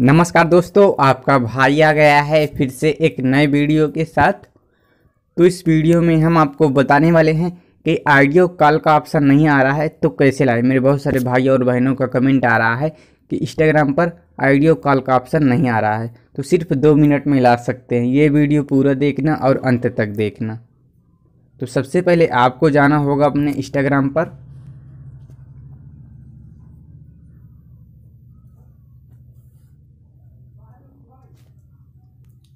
नमस्कार दोस्तों आपका भाई आ गया है फिर से एक नए वीडियो के साथ तो इस वीडियो में हम आपको बताने वाले हैं कि आडियो कॉल का ऑप्शन नहीं आ रहा है तो कैसे लाएं मेरे बहुत सारे भाई और बहनों का कमेंट आ रहा है कि इंस्टाग्राम पर आडियो कॉल का ऑप्शन नहीं आ रहा है तो सिर्फ दो मिनट में ला सकते हैं ये वीडियो पूरा देखना और अंत तक देखना तो सबसे पहले आपको जाना होगा अपने इंस्टाग्राम पर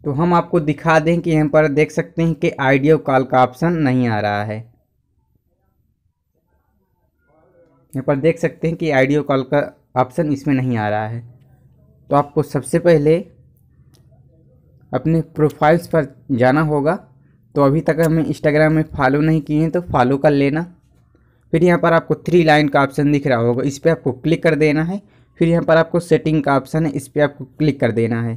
तो हम आपको दिखा दें कि यहाँ पर देख सकते हैं कि आइडियो कॉल का ऑप्शन नहीं आ रहा है यहाँ पर देख सकते हैं कि आइडियो कॉल का ऑप्शन इसमें नहीं आ रहा है तो आपको सबसे पहले अपने प्रोफाइल्स पर जाना होगा तो अभी तक हमें इंस्टाग्राम में फॉलो नहीं किए हैं तो फॉलो कर लेना फिर यहाँ पर आपको थ्री लाइन का ऑप्शन दिख रहा होगा इस पर आपको क्लिक कर देना है फिर यहाँ पर आपको सेटिंग का ऑप्शन है इस पर आपको क्लिक कर देना है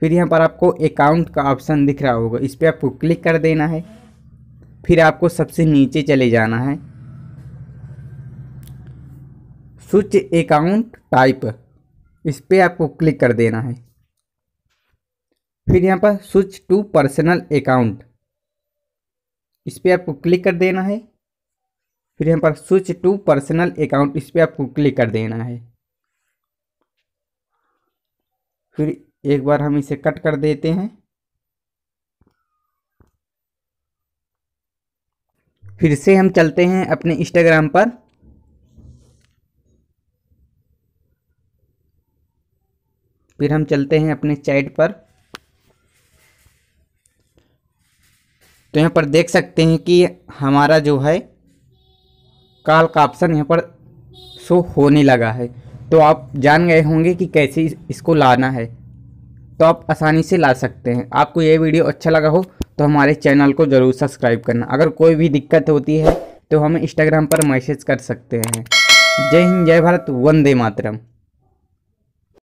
फिर यहाँ पर आपको अकाउंट का ऑप्शन दिख रहा होगा इस पर आपको क्लिक कर देना है फिर आपको सबसे नीचे चले जाना है स्विच अकाउंट टाइप इस पर आपको क्लिक कर देना है फिर यहाँ पर स्विच टू पर्सनल अकाउंट इस पर आपको क्लिक कर देना है फिर यहाँ पर स्विच टू पर्सनल अकाउंट इस पर आपको क्लिक कर देना है फिर एक बार हम इसे कट कर देते हैं फिर से हम चलते हैं अपने इंस्टाग्राम पर फिर हम चलते हैं अपने चैट पर तो यहाँ पर देख सकते हैं कि हमारा जो है कॉल का ऑप्शन यहाँ पर शो होने लगा है तो आप जान गए होंगे कि कैसे इसको लाना है तो आप आसानी से ला सकते हैं आपको ये वीडियो अच्छा लगा हो तो हमारे चैनल को ज़रूर सब्सक्राइब करना अगर कोई भी दिक्कत होती है तो हम इंस्टाग्राम पर मैसेज कर सकते हैं जय हिंद जय भारत वंदे मातरम